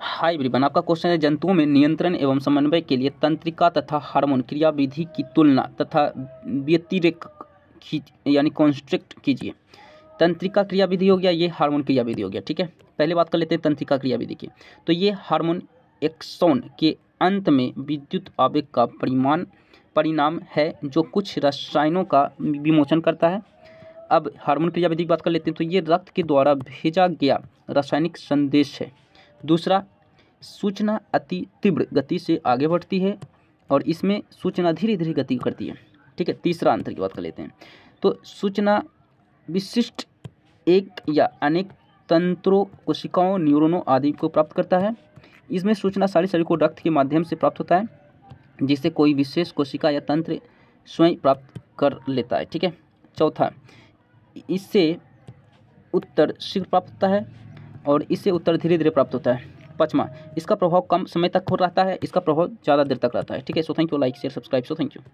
high ब्रिबन आपका question है जंतुओं में नियंत्रण एवं समन्वय के लिए तंत्रिका तथा हार्मोन क्रियाविधि की तुलना तथा व्यतिरेक यानी कॉन्स्ट्रिक्ट कीजिए तंत्रिका क्रियाविधि हो गया ये हार्मोन क्रियाविधि हो गया ठीक है पहले बात कर लेते हैं तंत्रिका क्रियाविधि की तो ये हार्मोन एक्सोन के अंत में विद्युत आवेग का परिमाण परिणाम है जो कुछ रसायनों का विमोचन करता है अब हार्मोन क्रियाविधि की बात कर लेते हैं तो ये रक्त के द्वारा भेजा गया रासायनिक संदेश है दूसरा सूचना अति तीव्र गति से आगे बढ़ती है और इसमें सूचना धीरे धीरे गति करती है ठीक है तीसरा अंतर की बात कर लेते हैं तो सूचना विशिष्ट एक या अनेक तंत्रों कोशिकाओं न्यूरोनों आदि को प्राप्त करता है इसमें सूचना सारी शरीर को रक्त के माध्यम से प्राप्त होता है जिसे कोई विशेष कोशिका या तंत्र स्वयं प्राप्त कर लेता है ठीक है चौथा इससे उत्तर शीघ्र प्राप्त होता है और इससे उत्तर धीरे धीरे प्राप्त होता है पचमा इसका प्रभाव कम समय तक हो रहता है इसका प्रभाव ज़्यादा देर तक रहता है ठीक है so thank you like share subscribe so thank you